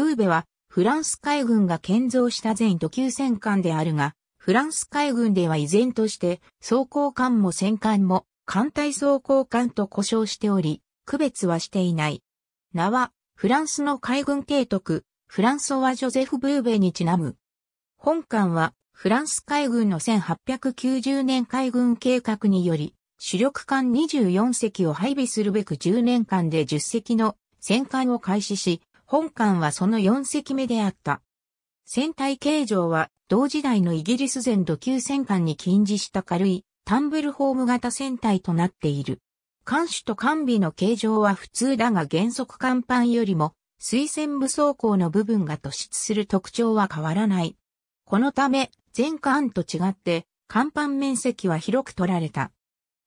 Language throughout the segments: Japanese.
ブーベは、フランス海軍が建造した全土級戦艦であるが、フランス海軍では依然として、装甲艦も戦艦も、艦隊装甲艦と呼称しており、区別はしていない。名は、フランスの海軍提督、フランソワ・ジョゼフ・ブーベにちなむ。本艦は、フランス海軍の1890年海軍計画により、主力艦24隻を配備するべく10年間で10隻の戦艦を開始し、本館はその4隻目であった。船体形状は同時代のイギリス全土級戦艦に近似した軽いタンブルホーム型船体となっている。艦首と艦尾の形状は普通だが原則艦板よりも水線武装工の部分が突出する特徴は変わらない。このため全艦と違って艦板面積は広く取られた。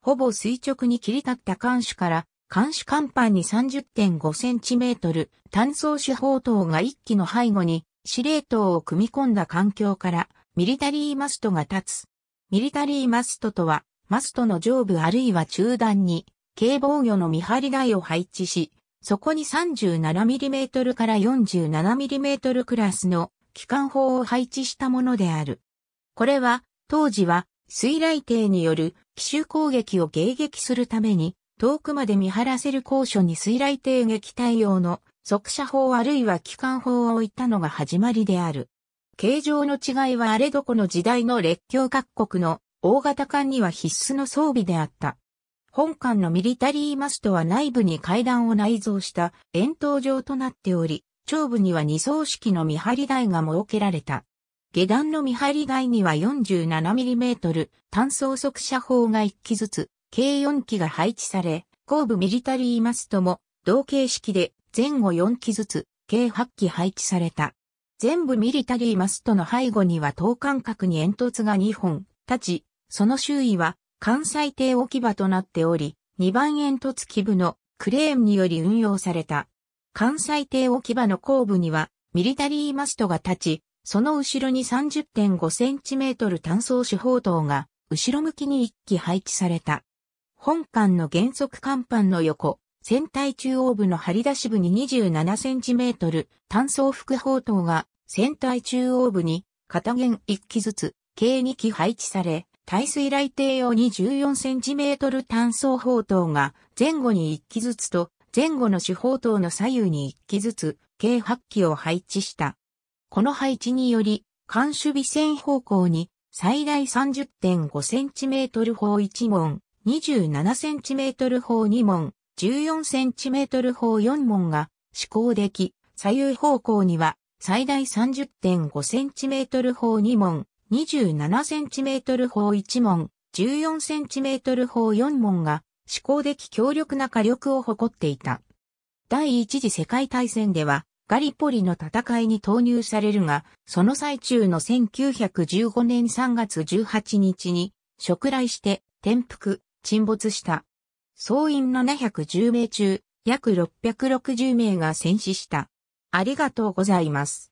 ほぼ垂直に切り立った艦首から監視甲板に 30.5cm 単装手砲塔が一機の背後に司令塔を組み込んだ環境からミリタリーマストが立つ。ミリタリーマストとは、マストの上部あるいは中段に軽防御の見張り台を配置し、そこに 37mm から 47mm クラスの機関砲を配置したものである。これは当時は水雷艇による奇襲攻撃を迎撃するために遠くまで見張らせる高所に水雷低撃対応の速射砲あるいは機関砲を置いたのが始まりである。形状の違いはあれどこの時代の列強各国の大型艦には必須の装備であった。本艦のミリタリーマストは内部に階段を内蔵した円筒状となっており、上部には二層式の見張り台が設けられた。下段の見張り台には 47mm 単装速射砲が1機ずつ計4機が配置され、後部ミリタリーマストも同形式で前後4機ずつ計8機配置された。全部ミリタリーマストの背後には等間隔に煙突が2本立ち、その周囲は関西艇置き場となっており、2番煙突基部のクレーンにより運用された。関西艇置き場の後部にはミリタリーマストが立ち、その後ろに 30.5cm 単装手法塔が後ろ向きに1機配置された。本館の原則甲板の横、船体中央部の張り出し部に 27cm 単装副砲塔が船体中央部に片弦1機ずつ計2機配置され、耐水雷艇用に 14cm 単装砲塔が前後に1機ずつと前後の主砲塔の左右に1機ずつ計8機を配置した。この配置により、艦守備線方向に最大 30.5cm 砲1門、27cm 砲2門、14cm 砲4門が試行でき、左右方向には最大 30.5cm 砲2門、27cm 砲1門、14cm 砲4門が試行でき強力な火力を誇っていた。第一次世界大戦ではガリポリの戦いに投入されるが、その最中の1915年3月18日に、食来して転覆、沈没した。総員710名中、約660名が戦死した。ありがとうございます。